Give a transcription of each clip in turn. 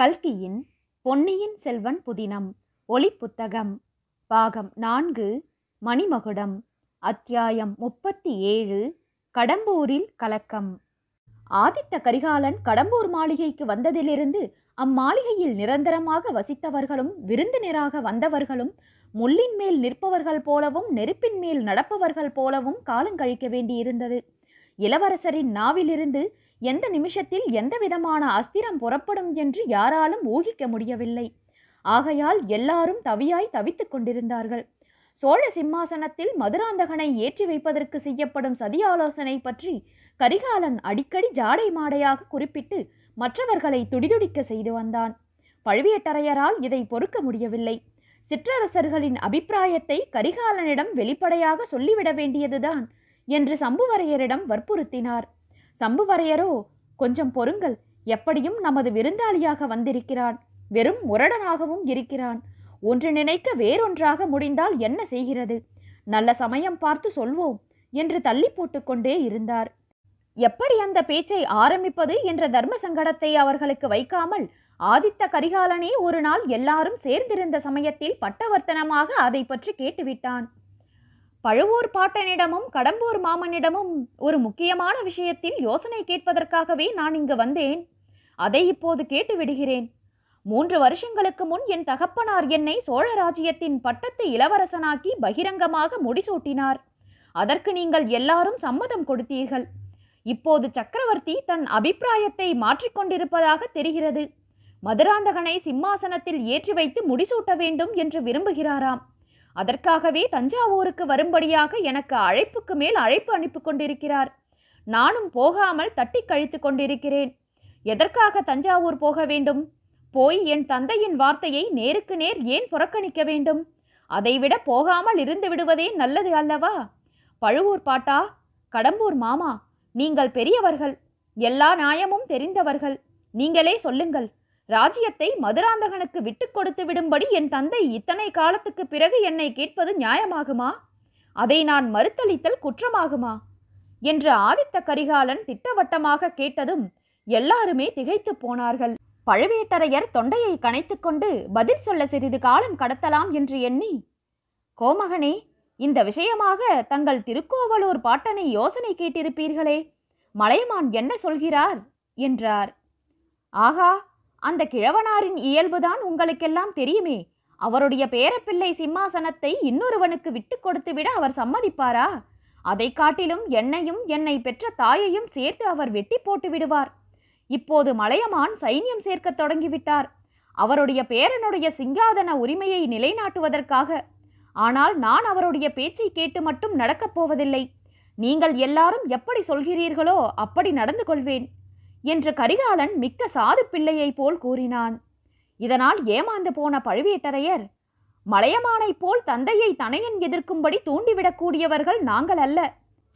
கல்கியின் பொன்னியின் செல்வன் புதினம் ஒளி புத்தகம் பாகம் நான்கு மணிமகுடம் அத்தியாயம் முப்பத்தி ஏழு கடம்பூரில் கலக்கம் ஆதித்த கரிகாலன் கடம்பூர் மாளிகைக்கு வந்ததிலிருந்து அம்மாளிகையில் நிரந்தரமாக வசித்தவர்களும் விருந்தினராக வந்தவர்களும் முள்ளின் மேல் நிற்பவர்கள் போலவும் நெருப்பின் மேல் நடப்பவர்கள் போலவும் காலங்கழிக்க வேண்டியிருந்தது இளவரசரின் நாவிலிருந்து எந்த நிமிஷத்தில் எந்த விதமான அஸ்திரம் புறப்படும் என்று யாராலும் ஊகிக்க முடியவில்லை ஆகையால் எல்லாரும் தவியாய் தவித்துக் கொண்டிருந்தார்கள் சோழ சிம்மாசனத்தில் மதுராந்தகனை ஏற்றி வைப்பதற்கு செய்யப்படும் சதி ஆலோசனை பற்றி கரிகாலன் அடிக்கடி ஜாடை மாடையாக குறிப்பிட்டு மற்றவர்களை துடிதுடிக்க செய்து வந்தான் பழுவேட்டரையரால் இதை பொறுக்க முடியவில்லை சிற்றரசர்களின் அபிப்பிராயத்தை கரிகாலனிடம் வெளிப்படையாக சொல்லிவிட வேண்டியதுதான் என்று சம்புவரையரிடம் வற்புறுத்தினார் சம்புவரையரோ கொஞ்சம் பொறுங்கள் எப்படியும் நமது விருந்தாளியாக வந்திருக்கிறான் வெறும் முரடனாகவும் இருக்கிறான் ஒன்று நினைக்க வேறொன்றாக முடிந்தால் என்ன செய்கிறது நல்ல சமயம் பார்த்து சொல்வோம் என்று தள்ளி போட்டுக்கொண்டே இருந்தார் எப்படி அந்த பேச்சை ஆரம்பிப்பது என்ற தர்ம சங்கடத்தை அவர்களுக்கு வைக்காமல் ஆதித்த கரிகாலனே ஒரு நாள் எல்லாரும் சேர்ந்திருந்த சமயத்தில் பட்டவர்த்தனமாக அதை பற்றி கேட்டுவிட்டான் பழுவூர் பாட்டனிடமும் கடம்பூர் மாமனிடமும் ஒரு முக்கியமான விஷயத்தில் யோசனை கேட்பதற்காகவே நான் இங்கு வந்தேன் அதை இப்போது கேட்டு விடுகிறேன் மூன்று வருஷங்களுக்கு முன் என் தகப்பனார் என்னை சோழ ராஜ்யத்தின் பட்டத்து இளவரசனாக்கி பகிரங்கமாக முடிசூட்டினார் அதற்கு நீங்கள் எல்லாரும் சம்மதம் கொடுத்தீர்கள் இப்போது சக்கரவர்த்தி தன் அபிப்பிராயத்தை மாற்றிக்கொண்டிருப்பதாக தெரிகிறது மதுராந்தகனை சிம்மாசனத்தில் ஏற்றி வைத்து முடிசூட்ட வேண்டும் என்று விரும்புகிறாராம் அதற்காகவே தஞ்சாவூருக்கு வரும்படியாக எனக்கு அழைப்புக்கு மேல் அழைப்பு அனுப்பி கொண்டிருக்கிறார் நானும் போகாமல் தட்டி கழித்து கொண்டிருக்கிறேன் எதற்காக தஞ்சாவூர் போக வேண்டும் போய் என் தந்தையின் வார்த்தையை நேருக்கு நேர் ஏன் புறக்கணிக்க வேண்டும் அதைவிட போகாமல் இருந்து விடுவதே நல்லது அல்லவா பழுவூர் பாட்டா கடம்பூர் மாமா நீங்கள் பெரியவர்கள் எல்லா நியாயமும் தெரிந்தவர்கள் நீங்களே சொல்லுங்கள் ராஜ்யத்தை மதுராந்தகனுக்கு விட்டு கொடுத்து விடும்படி என் தந்தை இத்தனை காலத்துக்கு பிறகு என்னை கேட்பது நியாயமாகுமா அதை நான் மறுத்தளித்தல் குற்றமாகுமா என்று ஆதித்த கரிகாலன் திட்டவட்டமாக கேட்டதும் எல்லாருமே திகைத்து போனார்கள் பழுவேட்டரையர் தொண்டையை கனைத்துக்கொண்டு பதில் சொல்ல சிறிது காலம் கடத்தலாம் என்று எண்ணி கோமகனே இந்த விஷயமாக தங்கள் திருக்கோவலூர் பாட்டனை யோசனை கேட்டிருப்பீர்களே மலையமான் என்ன சொல்கிறார் என்றார் ஆகா அந்த கிழவனாரின் இயல்புதான் உங்களுக்கெல்லாம் தெரியுமே அவருடைய பேரப்பிள்ளை சிம்மாசனத்தை இன்னொருவனுக்கு விட்டு கொடுத்துவிட அவர் சம்மதிப்பாரா அதை காட்டிலும் என்னையும் என்னை பெற்ற தாயையும் சேர்த்து அவர் வெட்டி போட்டு விடுவார் இப்போது மலையமான் சைன்யம் சேர்க்க தொடங்கிவிட்டார் அவருடைய பேரனுடைய சிங்காதன உரிமையை நிலைநாட்டுவதற்காக ஆனால் நான் அவருடைய பேச்சை கேட்டு மட்டும் நடக்கப் போவதில்லை நீங்கள் எல்லாரும் எப்படி சொல்கிறீர்களோ அப்படி நடந்து கொள்வேன் என்று கரிகாலன் மிக்க சாது பிள்ளையைப் போல் கூறினான் இதனால் ஏமாந்து போன பழுவேட்டரையர் மலையமானைப் போல் தந்தையை தனையன் எதிர்க்கும்படி தூண்டிவிடக்கூடியவர்கள் நாங்கள் அல்ல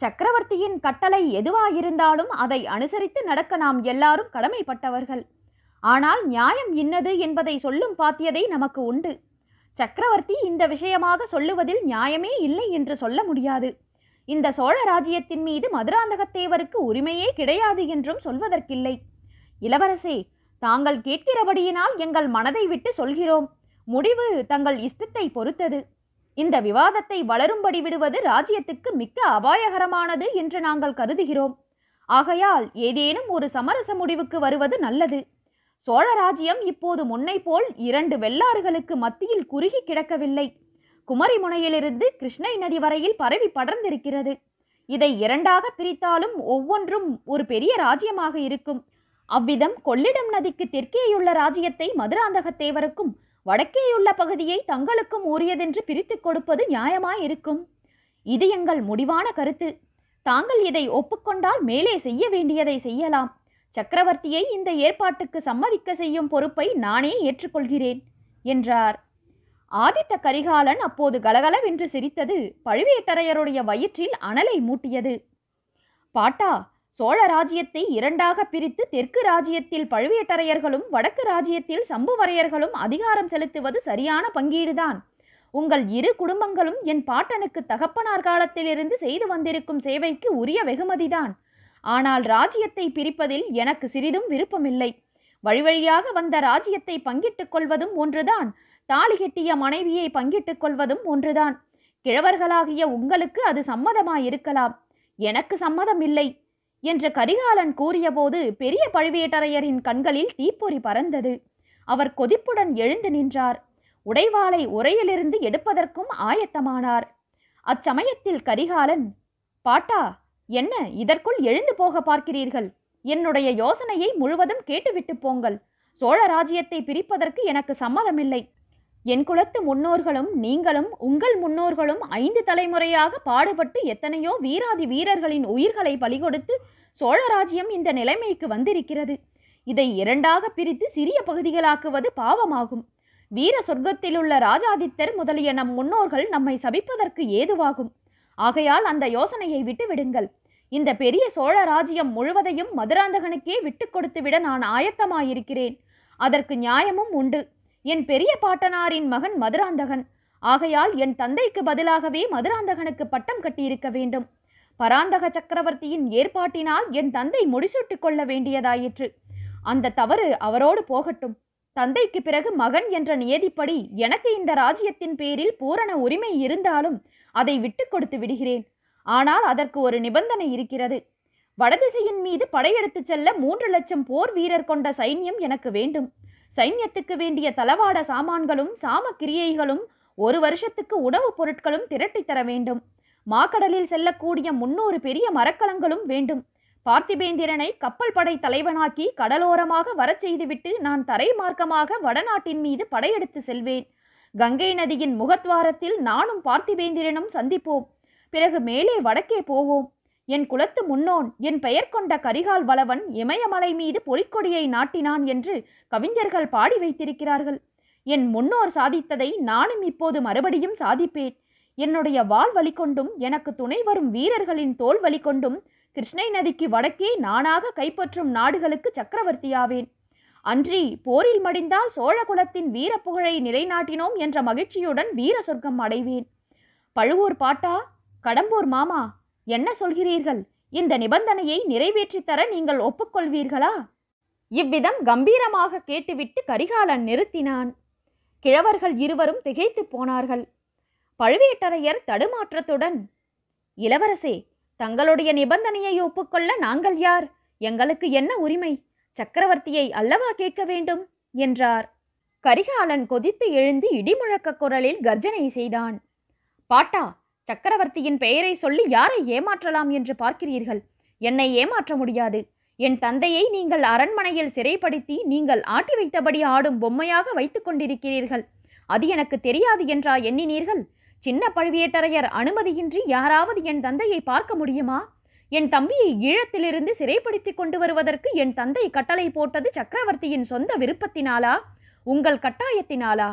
சக்கரவர்த்தியின் கட்டளை எதுவாயிருந்தாலும் அதை அனுசரித்து நடக்க நாம் எல்லாரும் கடமைப்பட்டவர்கள் ஆனால் நியாயம் இன்னது என்பதை சொல்லும் பாத்தியதை நமக்கு உண்டு சக்கரவர்த்தி இந்த விஷயமாக சொல்லுவதில் நியாயமே இல்லை என்று சொல்ல முடியாது இந்த சோழ ராஜ்யத்தின் மீது மதுராந்தகத்தேவருக்கு உரிமையே கிடையாது என்றும் சொல்வதற்கில்லை இளவரசே தாங்கள் கேட்கிறபடியினால் எங்கள் மனதை விட்டு சொல்கிறோம் முடிவு தங்கள் இஷ்டத்தை பொறுத்தது இந்த விவாதத்தை வளரும்படி விடுவது ராஜ்யத்துக்கு மிக்க அபாயகரமானது என்று நாங்கள் கருதுகிறோம் ஆகையால் ஏதேனும் ஒரு சமரச முடிவுக்கு வருவது நல்லது சோழ ராஜ்யம் இப்போது முன்னை போல் இரண்டு வெள்ளாறுகளுக்கு மத்தியில் குறுகி கிடக்கவில்லை குமரி முனையிலிருந்து கிருஷ்ணை நதி வரையில் பரவி படர்ந்திருக்கிறது இதை இரண்டாக பிரித்தாலும் ஒவ்வொன்றும் ஒரு பெரிய ராஜ்யமாக இருக்கும் அவ்விதம் கொள்ளிடம் நதிக்கு தெற்கேயுள்ள ராஜ்யத்தை மதுராந்தகத்தேவருக்கும் வடக்கேயுள்ள பகுதியை தங்களுக்கும் உரியதென்று பிரித்து கொடுப்பது நியாயமாயிருக்கும் இது எங்கள் முடிவான கருத்து தாங்கள் இதை ஒப்புக்கொண்டால் மேலே செய்ய வேண்டியதை செய்யலாம் சக்கரவர்த்தியை இந்த ஏற்பாட்டுக்கு சம்மதிக்க செய்யும் பொறுப்பை நானே ஏற்றுக்கொள்கிறேன் என்றார் ஆதித்த கரிகாலன் அப்போது கலகலவென்று சிரித்தது பழுவேட்டரையருடைய வயிற்றில் அனலை மூட்டியது பாட்டா சோழ ராஜ்யத்தை இரண்டாக பிரித்து தெற்கு ராஜ்யத்தில் பழுவேட்டரையர்களும் வடக்கு ராஜ்யத்தில் சம்புவரையர்களும் அதிகாரம் செலுத்துவது சரியான பங்கீடுதான் உங்கள் இரு குடும்பங்களும் என் பாட்டனுக்கு தகப்பனார் காலத்திலிருந்து செய்து வந்திருக்கும் சேவைக்கு உரிய வெகுமதிதான் ஆனால் ராஜ்யத்தை பிரிப்பதில் எனக்கு சிறிதும் விருப்பமில்லை வழிவழியாக வந்த ராஜ்யத்தை பங்கிட்டுக் கொள்வதும் ஒன்றுதான் தாலி கட்டிய மனைவியை பங்கிட்டுக் கொள்வதும் ஒன்றுதான் கிழவர்களாகிய உங்களுக்கு அது சம்மதமாயிருக்கலாம் எனக்கு சம்மதம் இல்லை என்று கரிகாலன் கூறியபோது பெரிய பழுவேட்டரையரின் கண்களில் தீப்பொறி பறந்தது அவர் கொதிப்புடன் எழுந்து நின்றார் உடைவாளை உரையிலிருந்து எடுப்பதற்கும் ஆயத்தமானார் அச்சமயத்தில் கரிகாலன் பாட்டா என்ன இதற்குள் எழுந்து போக பார்க்கிறீர்கள் என்னுடைய யோசனையை முழுவதும் கேட்டுவிட்டு போங்கள் சோழ ராஜ்யத்தை பிரிப்பதற்கு எனக்கு சம்மதமில்லை என் குலத்து முன்னோர்களும் நீங்களும் உங்கள் முன்னோர்களும் ஐந்து தலைமுறையாக பாடுபட்டு எத்தனையோ வீராதி வீரர்களின் உயிர்களை பலிகொடுத்து சோழராஜ்யம் இந்த நிலைமைக்கு வந்திருக்கிறது இதை இரண்டாக பிரித்து சிறிய பகுதிகளாக்குவது பாவமாகும் வீர சொர்க்கத்திலுள்ள ராஜாதித்தர் முதலிய நம் முன்னோர்கள் நம்மை சபிப்பதற்கு ஏதுவாகும் ஆகையால் அந்த யோசனையை விட்டு விடுங்கள் இந்த பெரிய சோழ ராஜ்யம் முழுவதையும் மதுராந்தகனுக்கே விட்டு கொடுத்துவிட நான் ஆயத்தமாயிருக்கிறேன் அதற்கு நியாயமும் உண்டு என் பெரிய பாட்டனாரின் மகன் மதுராந்தகன் ஆகையால் என் தந்தைக்கு பதிலாகவே மதுராந்தகனுக்கு பட்டம் கட்டியிருக்க வேண்டும் பராந்தக சக்கரவர்த்தியின் ஏற்பாட்டினால் என் தந்தை முடிசூட்டிக் கொள்ள வேண்டியதாயிற்று அந்த தவறு அவரோடு போகட்டும் தந்தைக்கு பிறகு மகன் என்ற நியதிப்படி எனக்கு இந்த ராஜ்யத்தின் பேரில் பூரண உரிமை இருந்தாலும் அதை விட்டு கொடுத்து விடுகிறேன் ஆனால் அதற்கு ஒரு நிபந்தனை இருக்கிறது வடதிசையின் மீது படையெடுத்துச் செல்ல மூன்று லட்சம் போர் வீரர் கொண்ட சைன்யம் எனக்கு வேண்டும் சைன்யத்துக்கு வேண்டிய தளவாட சாமான்களும் சாம கிரியைகளும் ஒரு வருஷத்துக்கு உணவுப் பொருட்களும் திரட்டித்தர வேண்டும் மாக்கடலில் செல்லக்கூடிய முன்னூறு பெரிய மரக்கலங்களும் வேண்டும் பார்த்திபேந்திரனை கப்பல் படை தலைவனாக்கி கடலோரமாக வரச் செய்துவிட்டு நான் தரை மார்க்கமாக வடநாட்டின் மீது படையெடுத்து செல்வேன் கங்கை நதியின் முகத்வாரத்தில் நானும் பார்த்திபேந்திரனும் சந்திப்போம் பிறகு மேலே வடக்கே போவோம் என் குலத்து முன்னோன் என் பெயர் கொண்ட கரிகால் வளவன் இமயமலை மீது பொலிக்கொடியை நாட்டினான் என்று கவிஞர்கள் பாடி வைத்திருக்கிறார்கள் என் முன்னோர் சாதித்ததை நானும் இப்போது மறுபடியும் சாதிப்பேன் என்னுடைய வால் கொண்டும் எனக்கு துணை வரும் வீரர்களின் தோல் கொண்டும் கிருஷ்ணை நதிக்கு வடக்கே நானாக கைப்பற்றும் நாடுகளுக்கு சக்கரவர்த்தியாவேன் அன்றி போரில் மடிந்தால் சோழகுலத்தின் வீர புகழை நிலைநாட்டினோம் என்ற மகிழ்ச்சியுடன் வீர சொர்க்கம் அடைவேன் பழுவூர் பாட்டா கடம்பூர் மாமா என்ன சொல்கிறீர்கள் இந்த நிபந்தனையை நிறைவேற்றித்தர நீங்கள் ஒப்புக்கொள்வீர்களா இவ்விதம் கம்பீரமாக கேட்டுவிட்டு கரிகாலன் நிறுத்தினான் கிழவர்கள் இருவரும் திகைத்து போனார்கள் பழுவேட்டரையர் தடுமாற்றத்துடன் இளவரசே தங்களுடைய நிபந்தனையை ஒப்புக்கொள்ள நாங்கள் யார் எங்களுக்கு என்ன உரிமை சக்கரவர்த்தியை அல்லவா கேட்க வேண்டும் என்றார் கரிகாலன் கொதித்து எழுந்து இடிமுழக்க குரலில் கர்ஜனை செய்தான் பாட்டா சக்கரவர்த்தியின் பெயரை சொல்லி யாரை ஏமாற்றலாம் என்று பார்க்கிறீர்கள் என்னை ஏமாற்ற முடியாது என் தந்தையை நீங்கள் அரண்மனையில் சிறைப்படுத்தி நீங்கள் ஆட்டி வைத்தபடி ஆடும் பொம்மையாக வைத்து கொண்டிருக்கிறீர்கள் அது எனக்கு தெரியாது என்றா எண்ணினீர்கள் சின்ன பழுவேட்டரையர் அனுமதியின்றி யாராவது என் தந்தையை பார்க்க முடியுமா என் தம்பியை ஈழத்திலிருந்து சிறைப்படுத்தி கொண்டு வருவதற்கு என் தந்தை கட்டளை போட்டது சக்கரவர்த்தியின் சொந்த விருப்பத்தினாலா உங்கள் கட்டாயத்தினாலா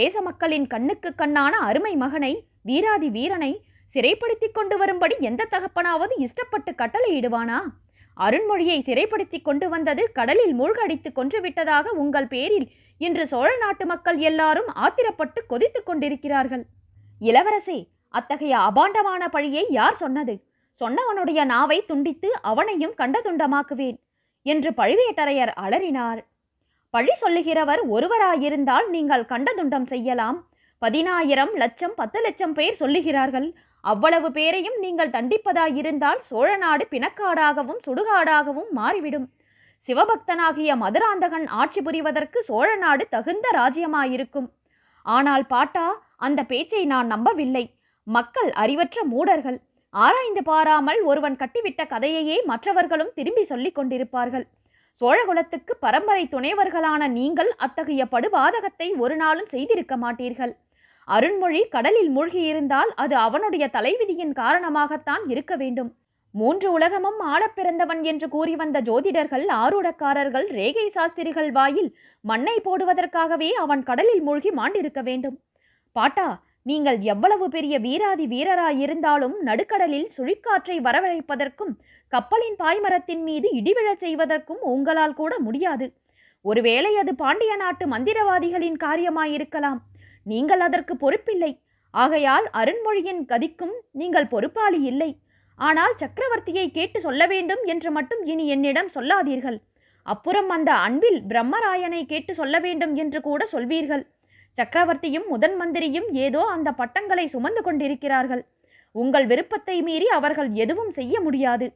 தேச மக்களின் கண்ணுக்கு கண்ணான அருமை மகனை வீராதி வீரனை சிறைப்படுத்தி கொண்டு வரும்படி எந்த தகப்பனாவது இஷ்டப்பட்டு கட்டளையிடுவானா அருண்மொழியை சிறைப்படுத்தி கொண்டு வந்தது கடலில் மூழ்கடித்து கொன்றுவிட்டதாக உங்கள் பேரில் இன்று சோழ நாட்டு மக்கள் எல்லாரும் ஆத்திரப்பட்டு கொதித்துக் கொண்டிருக்கிறார்கள் இளவரசே அத்தகைய அபாண்டமான பழியை யார் சொன்னது சொன்னவனுடைய நாவை துண்டித்து அவனையும் கண்ட துண்டமாக்குவேன் என்று பழுவேட்டரையர் அலறினார் பழி சொல்லுகிறவர் ஒருவராயிருந்தால் நீங்கள் கண்டதுண்டம் செய்யலாம் பதினாயிரம் லட்சம் பத்து லட்சம் பேர் சொல்லுகிறார்கள் அவ்வளவு பேரையும் நீங்கள் தண்டிப்பதாயிருந்தால் சோழ நாடு பிணக்காடாகவும் சுடுகாடாகவும் மாறிவிடும் சிவபக்தனாகிய மதுராந்தகன் ஆட்சி புரிவதற்கு சோழ நாடு தகுந்த ராஜ்யமாயிருக்கும் ஆனால் பாட்டா அந்த பேச்சை நான் நம்பவில்லை மக்கள் அறிவற்ற மூடர்கள் ஆராய்ந்து பாராமல் ஒருவன் கட்டிவிட்ட கதையையே மற்றவர்களும் திரும்பி சொல்லிக் கொண்டிருப்பார்கள் சோழகுலத்துக்கு பரம்பரை துணைவர்களான நீங்கள் அத்தகைய படுபாதகத்தை ஒரு நாளும் செய்திருக்க மாட்டீர்கள் அருண்மொழி கடலில் மூழ்கியிருந்தால் அது அவனுடைய தலைவிதியின் காரணமாகத்தான் இருக்க வேண்டும் மூன்று உலகமும் ஆளப் பிறந்தவன் என்று கூறி வந்த ஜோதிடர்கள் ஆரூடக்காரர்கள் ரேகை சாஸ்திரிகள் வாயில் மண்ணை போடுவதற்காகவே அவன் கடலில் மூழ்கி மாண்டிருக்க வேண்டும் பாட்டா நீங்கள் எவ்வளவு பெரிய வீராதி வீரராயிருந்தாலும் நடுக்கடலில் சுழிக்காற்றை வரவழைப்பதற்கும் கப்பலின் பாய்மரத்தின் மீது இடிவிழச் செய்வதற்கும் உங்களால் கூட முடியாது ஒருவேளை அது பாண்டிய நாட்டு மந்திரவாதிகளின் காரியமாயிருக்கலாம் நீங்கள் அதற்கு பொறுப்பில்லை ஆகையால் அருண்மொழியின் கதிக்கும் நீங்கள் பொறுப்பாளி இல்லை ஆனால் சக்கரவர்த்தியை கேட்டு சொல்ல வேண்டும் என்று மட்டும் இனி என்னிடம் சொல்லாதீர்கள் அப்புறம் அந்த அன்பில் பிரம்மராயனை கேட்டு சொல்ல வேண்டும் என்று கூட சொல்வீர்கள் சக்கரவர்த்தியும் முதன் மந்திரியும் ஏதோ அந்த பட்டங்களை சுமந்து கொண்டிருக்கிறார்கள் உங்கள் விருப்பத்தை மீறி அவர்கள் எதுவும் செய்ய முடியாது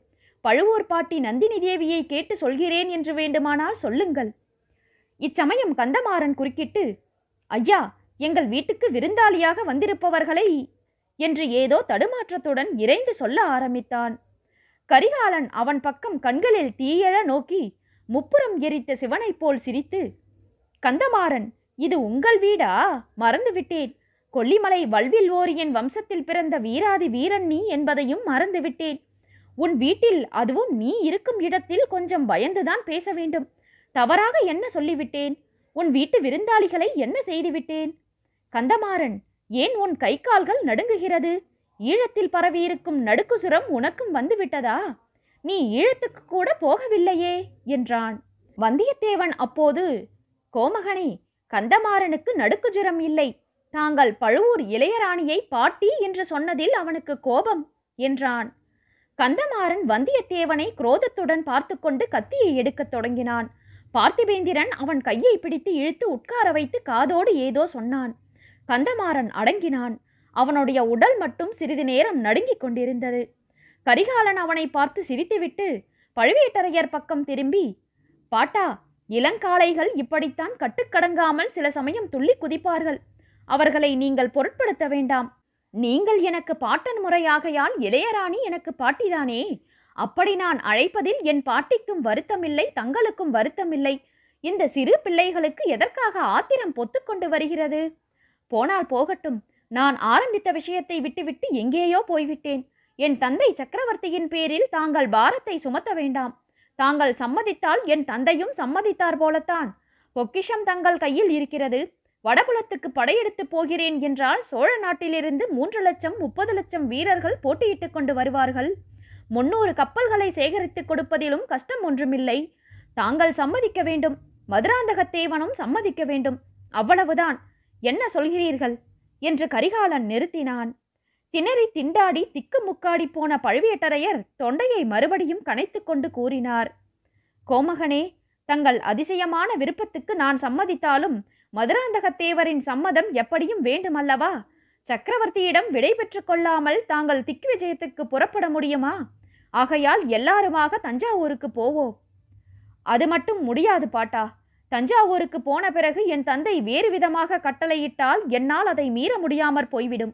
பழுவூர் பாட்டி நந்தினி தேவியை கேட்டு சொல்கிறேன் என்று வேண்டுமானால் சொல்லுங்கள் இச்சமயம் கந்தமாறன் குறுக்கிட்டு ஐயா எங்கள் வீட்டுக்கு விருந்தாளியாக வந்திருப்பவர்களை என்று ஏதோ தடுமாற்றத்துடன் இறைந்து சொல்ல ஆரம்பித்தான் கரிகாலன் அவன் பக்கம் கண்களில் தீயழ நோக்கி முப்புறம் எரித்த சிவனைப் போல் சிரித்து கந்தமாறன் இது உங்கள் வீடா மறந்துவிட்டேன் கொல்லிமலை வல்வில் ஓரியன் வம்சத்தில் பிறந்த வீராதி வீரன் நீ என்பதையும் மறந்துவிட்டேன் உன் வீட்டில் அதுவும் நீ இருக்கும் இடத்தில் கொஞ்சம் பயந்துதான் பேச வேண்டும் தவறாக என்ன சொல்லிவிட்டேன் உன் வீட்டு விருந்தாளிகளை என்ன செய்துவிட்டேன் கந்தமாறன் ஏன் உன் கை கால்கள் நடுங்குகிறது ஈழத்தில் பரவியிருக்கும் நடுக்குசுரம் உனக்கும் வந்துவிட்டதா நீ ஈழத்துக்கு கூட போகவில்லையே என்றான் வந்தியத்தேவன் அப்போது கோமகனே கந்தமாறனுக்கு நடுக்குஜுரம் இல்லை தாங்கள் பழுவூர் இளையராணியை பாட்டி என்று சொன்னதில் அவனுக்கு கோபம் என்றான் கந்தமாறன் வந்தியத்தேவனை குரோதத்துடன் பார்த்து கொண்டு கத்தியை எடுக்கத் தொடங்கினான் பார்த்திபேந்திரன் அவன் கையை பிடித்து இழுத்து உட்கார வைத்து காதோடு ஏதோ சொன்னான் கந்தமாறன் அடங்கினான் அவனுடைய உடல் மட்டும் சிறிது நேரம் நடுங்கிக் கொண்டிருந்தது கரிகாலன் அவனை பார்த்து சிரித்துவிட்டு பழுவேட்டரையர் பக்கம் திரும்பி பாட்டா இளங்காளைகள் இப்படித்தான் கட்டுக்கடங்காமல் சில சமயம் துள்ளி குதிப்பார்கள் அவர்களை நீங்கள் பொருட்படுத்த வேண்டாம் நீங்கள் எனக்கு பாட்டன் முறையாகையால் இளையராணி எனக்கு பாட்டிதானே அப்படி நான் அழைப்பதில் என் பாட்டிக்கும் வருத்தமில்லை தங்களுக்கும் வருத்தமில்லை இந்த சிறு பிள்ளைகளுக்கு எதற்காக ஆத்திரம் பொத்துக்கொண்டு வருகிறது போனால் போகட்டும் நான் ஆரம்பித்த விஷயத்தை விட்டுவிட்டு எங்கேயோ போய்விட்டேன் என் தந்தை சக்கரவர்த்தியின் பேரில் தாங்கள் பாரத்தை சுமத்த வேண்டாம் தாங்கள் சம்மதித்தால் என் தந்தையும் சம்மதித்தார் போலத்தான் பொக்கிஷம் தங்கள் கையில் இருக்கிறது வடபுலத்துக்கு படையெடுத்து போகிறேன் என்றால் சோழ நாட்டிலிருந்து மூன்று லட்சம் முப்பது லட்சம் வீரர்கள் போட்டியிட்டுக் கொண்டு வருவார்கள் முன்னூறு கப்பல்களை சேகரித்துக் கொடுப்பதிலும் கஷ்டம் ஒன்றுமில்லை தாங்கள் சம்மதிக்க வேண்டும் மதுராந்தகத்தேவனும் சம்மதிக்க வேண்டும் அவ்வளவுதான் என்ன சொல்கிறீர்கள் என்று கரிகாலன் நிறுத்தினான் திணறி திண்டாடி திக்கு முக்காடி போன பழுவேட்டரையர் தொண்டையை மறுபடியும் கனைத்து கொண்டு கூறினார் கோமகனே தங்கள் அதிசயமான விருப்பத்துக்கு நான் சம்மதித்தாலும் மதுராந்தகத்தேவரின் சம்மதம் எப்படியும் வேண்டுமல்லவா சக்கரவர்த்தியிடம் விடை பெற்று கொள்ளாமல் தாங்கள் திக்கு விஜயத்துக்கு புறப்பட முடியுமா ஆகையால் எல்லாருமாக தஞ்சாவூருக்கு போவோம் அது மட்டும் முடியாது பாட்டா தஞ்சாவூருக்கு போன பிறகு என் தந்தை வேறு விதமாக கட்டளையிட்டால் என்னால் அதை மீற முடியாமற் போய்விடும்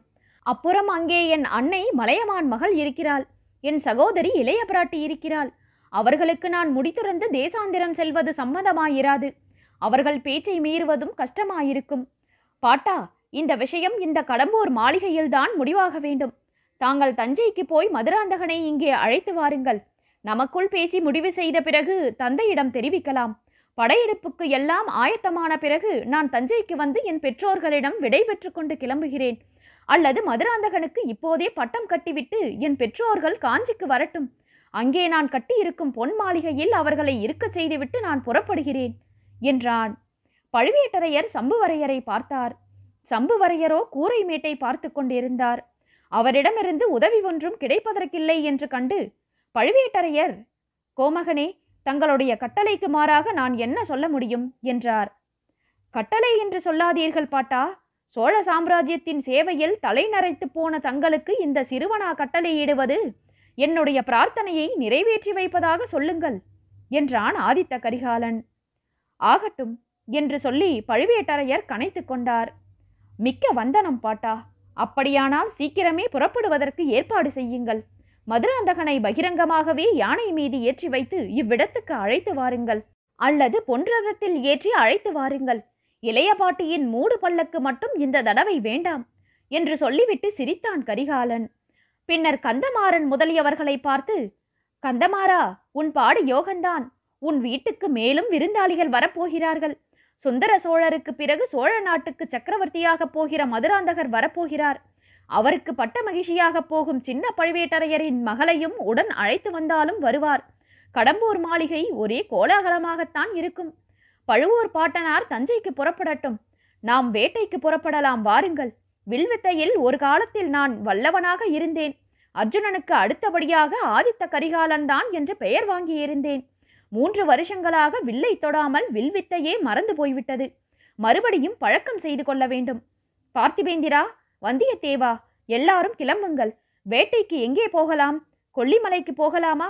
அப்புறம் அங்கே என் அன்னை மலையமான் மகள் இருக்கிறாள் என் சகோதரி இளைய பிராட்டி இருக்கிறாள் அவர்களுக்கு நான் முடித்துறந்து தேசாந்திரம் செல்வது சம்மதமாயிராது அவர்கள் பேச்சை மீறுவதும் கஷ்டமாயிருக்கும் பாட்டா இந்த விஷயம் இந்த கடம்பூர் மாளிகையில்தான் முடிவாக வேண்டும் தாங்கள் தஞ்சைக்கு போய் மதுராந்தகனை இங்கே அழைத்து வாருங்கள் நமக்குள் பேசி முடிவு செய்த பிறகு தந்தையிடம் தெரிவிக்கலாம் படையெடுப்புக்கு எல்லாம் ஆயத்தமான பிறகு நான் தஞ்சைக்கு வந்து என் பெற்றோர்களிடம் விடை பெற்று கொண்டு கிளம்புகிறேன் அல்லது மதுராந்தகனுக்கு இப்போதே பட்டம் கட்டிவிட்டு என் பெற்றோர்கள் காஞ்சிக்கு வரட்டும் அங்கே நான் கட்டியிருக்கும் பொன் மாளிகையில் அவர்களை இருக்கச் செய்துவிட்டு நான் புறப்படுகிறேன் என்றான் பழுவேட்டரையர் சம்புவரையரை பார்த்தார் சம்புவரையரோ கூரை மேட்டை பார்த்து கொண்டிருந்தார் அவரிடமிருந்து உதவி ஒன்றும் கிடைப்பதற்கில்லை என்று கண்டு பழுவேட்டரையர் கோமகனே தங்களுடைய கட்டளைக்கு மாறாக நான் என்ன சொல்ல முடியும் என்றார் கட்டளை என்று சொல்லாதீர்கள் பாட்டா சோழ சாம்ராஜ்யத்தின் சேவையில் தலைநரைத்து போன தங்களுக்கு இந்த சிறுவனா கட்டளையிடுவது என்னுடைய பிரார்த்தனையை நிறைவேற்றி வைப்பதாக சொல்லுங்கள் என்றான் ஆதித்த கரிகாலன் ஆகட்டும் என்று சொல்லி பழுவேட்டரையர் கனைத்து கொண்டார் மிக்க வந்தனம் பாட்டா அப்படியானால் சீக்கிரமே புறப்படுவதற்கு ஏற்பாடு செய்யுங்கள் மதுராந்தகனை பகிரங்கமாகவே யானை மீது ஏற்றி வைத்து இவ்விடத்துக்கு அழைத்து வாருங்கள் அல்லது பொன்றதத்தில் ஏற்றி அழைத்து வாருங்கள் இளைய பாட்டியின் மூடு பல்லக்கு மட்டும் இந்த தடவை வேண்டாம் என்று சொல்லிவிட்டு சிரித்தான் கரிகாலன் பின்னர் கந்தமாறன் முதலியவர்களை பார்த்து கந்தமாறா உன் பாடு யோகந்தான் உன் வீட்டுக்கு மேலும் விருந்தாளிகள் வரப்போகிறார்கள் சுந்தர சோழருக்கு பிறகு சோழ நாட்டுக்கு சக்கரவர்த்தியாகப் போகிற மதுராந்தகர் வரப்போகிறார் அவருக்கு பட்ட மகிழ்ச்சியாகப் போகும் சின்ன பழுவேட்டரையரின் மகளையும் உடன் அழைத்து வந்தாலும் வருவார் கடம்பூர் மாளிகை ஒரே கோலாகலமாகத்தான் இருக்கும் பழுவூர் பாட்டனார் தஞ்சைக்கு புறப்படட்டும் நாம் வேட்டைக்கு புறப்படலாம் வாருங்கள் வில்வித்தையில் ஒரு காலத்தில் நான் வல்லவனாக இருந்தேன் அர்ஜுனனுக்கு அடுத்தபடியாக ஆதித்த கரிகாலன் தான் என்று பெயர் வாங்கியிருந்தேன் மூன்று வருஷங்களாக வில்லை தொடாமல் வில்வித்தையே மறந்து போய்விட்டது மறுபடியும் பழக்கம் செய்து கொள்ள வேண்டும் பார்த்திபேந்திரா வந்தியத்தேவா எல்லாரும் கிளம்புங்கள் வேட்டைக்கு எங்கே போகலாம் கொல்லிமலைக்கு போகலாமா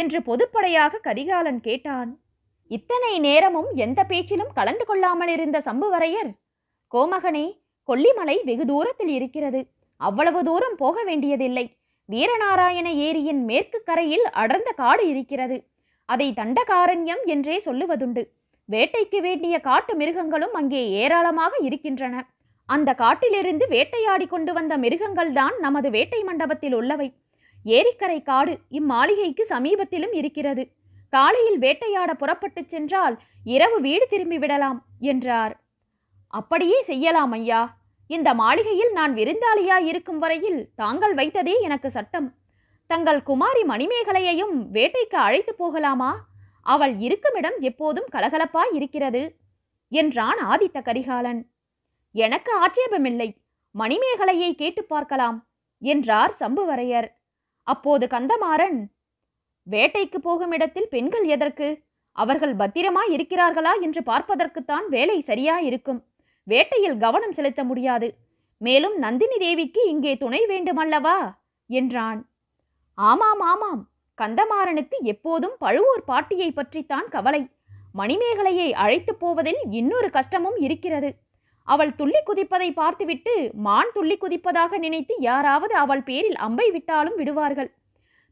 என்று பொதுப்படையாக கரிகாலன் கேட்டான் இத்தனை நேரமும் எந்த பேச்சிலும் கலந்து கொள்ளாமல் இருந்த சம்புவரையர் கோமகனே கொல்லிமலை வெகு தூரத்தில் இருக்கிறது அவ்வளவு தூரம் போக வேண்டியதில்லை வீரநாராயண ஏரியின் மேற்கு கரையில் அடர்ந்த காடு இருக்கிறது அதை தண்டகாரண்யம் என்றே சொல்லுவதுண்டு வேட்டைக்கு வேண்டிய காட்டு மிருகங்களும் அங்கே ஏராளமாக இருக்கின்றன அந்த காட்டிலிருந்து வேட்டையாடி கொண்டு வந்த மிருகங்கள்தான் நமது வேட்டை மண்டபத்தில் உள்ளவை ஏரிக்கரை காடு இம்மாளிகைக்கு சமீபத்திலும் இருக்கிறது காலையில் வேட்டையாட புறப்பட்டுச் சென்றால் இரவு வீடு திரும்பி விடலாம் என்றார் அப்படியே செய்யலாம் ஐயா இந்த மாளிகையில் நான் விருந்தாளியா இருக்கும் வரையில் தாங்கள் வைத்ததே எனக்கு சட்டம் தங்கள் குமாரி மணிமேகலையையும் வேட்டைக்கு அழைத்து போகலாமா அவள் இருக்குமிடம் எப்போதும் கலகலப்பாய் இருக்கிறது என்றான் ஆதித்த கரிகாலன் எனக்கு ஆட்சேபமில்லை மணிமேகலையை கேட்டு பார்க்கலாம் என்றார் சம்புவரையர் அப்போது கந்தமாறன் வேட்டைக்கு போகும் இடத்தில் பெண்கள் எதற்கு அவர்கள் பத்திரமா இருக்கிறார்களா என்று பார்ப்பதற்குத்தான் வேலை சரியா இருக்கும் வேட்டையில் கவனம் செலுத்த முடியாது மேலும் நந்தினி தேவிக்கு இங்கே துணை வேண்டுமல்லவா என்றான் ஆமாம் ஆமாம் கந்தமாறனுக்கு எப்போதும் பழுவூர் பாட்டியை பற்றித்தான் கவலை மணிமேகலையை அழைத்து போவதில் இன்னொரு கஷ்டமும் இருக்கிறது அவள் துள்ளி குதிப்பதை பார்த்துவிட்டு மான் துள்ளி குதிப்பதாக நினைத்து யாராவது அவள் பேரில் அம்பை விட்டாலும் விடுவார்கள்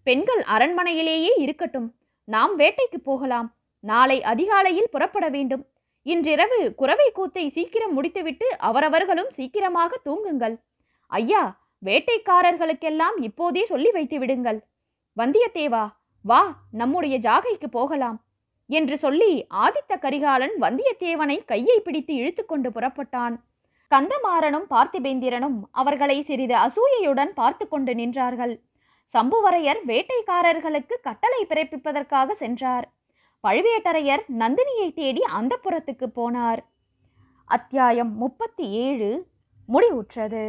பெண்கள் அரண்மனையிலேயே இருக்கட்டும் நாம் வேட்டைக்கு போகலாம் நாளை அதிகாலையில் புறப்பட வேண்டும் இன்றிரவு குறவை கூத்தை சீக்கிரம் முடித்துவிட்டு அவரவர்களும் சீக்கிரமாக தூங்குங்கள் ஐயா வேட்டைக்காரர்களுக்கெல்லாம் இப்போதே சொல்லி வைத்து விடுங்கள் வந்தியத்தேவா வா நம்முடைய ஜாகைக்கு போகலாம் என்று சொல்லி ஆதித்த கரிகாலன் வந்தியத்தேவனை கையை பிடித்து இழுத்துக்கொண்டு புறப்பட்டான் கந்தமாறனும் பார்த்திபேந்திரனும் அவர்களை சிறிது அசூயையுடன் பார்த்து கொண்டு நின்றார்கள் சம்புவரையர் வேட்டைக்காரர்களுக்கு கட்டளை பிறப்பிப்பதற்காக சென்றார் பழுவேட்டரையர் நந்தினியை தேடி அந்த புறத்துக்கு போனார் அத்தியாயம் முப்பத்தி ஏழு முடிவுற்றது